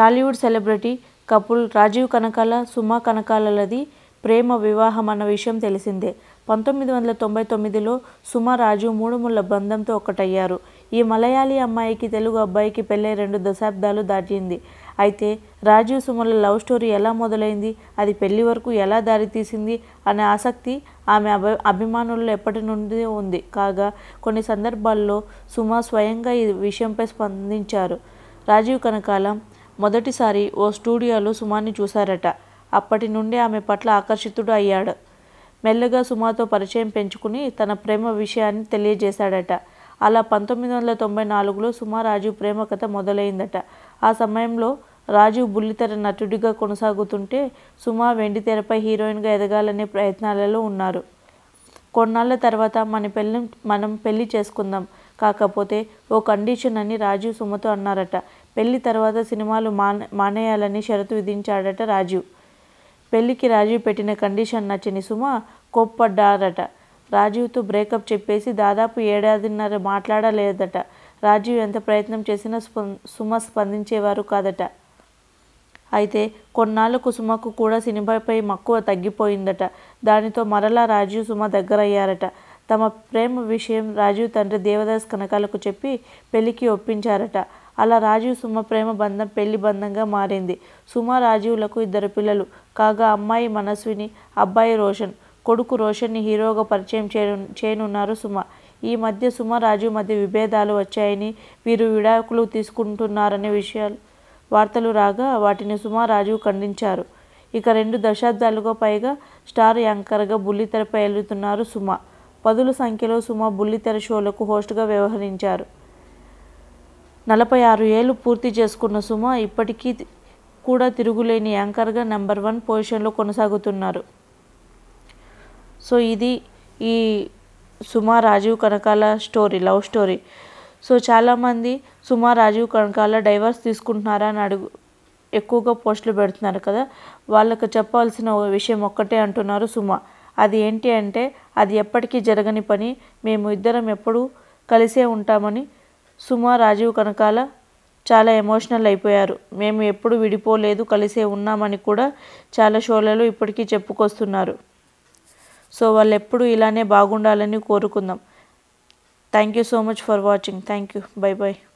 Tollywood celebrity couple Rajeev Kanakala Suma కనకాలలది ప్రేమ వివాహం అన్న విషయం తెలిసిందే పంతొమ్మిది వందల తొంభై తొమ్మిదిలో సుమ రాజు మూడు ముళ్ళ బంధంతో ఒకటయ్యారు ఈ మలయాళీ అమ్మాయికి తెలుగు అబ్బాయికి పెళ్ళై రెండు దశాబ్దాలు దాటింది అయితే రాజీవ్ సుమల లవ్ స్టోరీ ఎలా మొదలైంది అది పెళ్లి వరకు ఎలా దారితీసింది అనే ఆసక్తి ఆమె అభి అభిమానుల్లో ఎప్పటి నుండి ఉంది కాగా కొన్ని సందర్భాల్లో సుమ స్వయంగా ఈ విషయంపై స్పందించారు రాజీవ్ కనకాలం మొదటిసారి ఓ స్టూడియోలో సుమాని చూశారట అప్పటి నుండి ఆమె పట్ల ఆకర్షితుడు అయ్యాడు మెల్లగా సుమాతో పరిచయం పెంచుకుని తన ప్రేమ విషయాన్ని తెలియజేశాడట అలా పంతొమ్మిది వందల తొంభై నాలుగులో సుమా రాజు ప్రేమ కథ మొదలైందట ఆ సమయంలో రాజు బుల్లితెర నటుడిగా కొనసాగుతుంటే సుమా వెండితెరపై హీరోయిన్గా ఎదగాలనే ప్రయత్నాలలో ఉన్నారు కొన్నాళ్ళ తర్వాత మన పెళ్ళి మనం పెళ్లి చేసుకుందాం కాకపోతే ఓ కండిషన్ అని రాజీవ్ సుమతో అన్నారట పెళ్లి తర్వాత సినిమాలు మానే మానేయాలని షరతు విధించాడట రాజీవ్ పెళ్లికి రాజీవ్ పెట్టిన కండిషన్ నచ్చని సుమ కోప్పడ్డారట రాజీవ్తో బ్రేకప్ చెప్పేసి దాదాపు ఏడాదిన్నర మాట్లాడలేదట రాజీవ్ ఎంత ప్రయత్నం చేసినా సుమ స్పందించేవారు కాదట అయితే కొన్నాళ్ళకు సుమకు కూడా సినిమాపై మక్కువ తగ్గిపోయిందట దానితో మరలా రాజీవ్ సుమ దగ్గరయ్యారట తమ ప్రేమ విషయం రాజీవ్ తండ్రి దేవదాస్ కనకాలకు చెప్పి పెళ్లికి ఒప్పించారట అలా రాజీవ్ సుమ ప్రేమ బంధం పెళ్లి బంధంగా మారింది సుమ రాజీవులకు ఇద్దరు పిల్లలు కాగా అమ్మాయి మనస్విని అబ్బాయి రోషన్ కొడుకు రోషన్ని హీరోగా పరిచయం చేయను చేయనున్నారు సుమ ఈ మధ్య సుమ రాజీవ్ మధ్య విభేదాలు వచ్చాయని వీరు విడాకులు తీసుకుంటున్నారనే విషయాలు వార్తలు రాగా వాటిని సుమ రాజీవ్ ఖండించారు ఇక రెండు దశాబ్దాలుగా పైగా స్టార్ యాంకర్గా బుల్లితెరపై ఎలుతున్నారు సుమ పదుల సంఖ్యలో సుమ బుల్లితెర షోలకు హోస్ట్గా వ్యవహరించారు నలభై ఆరు ఏళ్ళు పూర్తి చేసుకున్న సుమ ఇప్పటికీ కూడా తిరుగులేని యాంకర్గా నెంబర్ వన్ పొజిషన్లో కొనసాగుతున్నారు సో ఇది ఈ Suma Rajeev Kanakala story love story so చాలామంది సుమ రాజీవ్ కనకాల డైవర్స్ తీసుకుంటున్నారా అని అడుగు ఎక్కువగా పోస్టులు పెడుతున్నారు కదా వాళ్ళకు చెప్పాల్సిన విషయం ఒక్కటే అంటున్నారు సుమ అది ఏంటి అంటే అది ఎప్పటికీ జరగని పని మేము ఇద్దరం ఎప్పుడూ కలిసే ఉంటామని సుమ రాజీవ్ కనకాల చాలా ఎమోషనల్ అయిపోయారు మేము ఎప్పుడు విడిపోలేదు కలిసే ఉన్నామని కూడా చాలా షోలలో ఇప్పటికీ చెప్పుకొస్తున్నారు సో వాళ్ళు ఎప్పుడు ఇలానే బాగుండాలని కోరుకుందాం thank you so much for watching thank you bye bye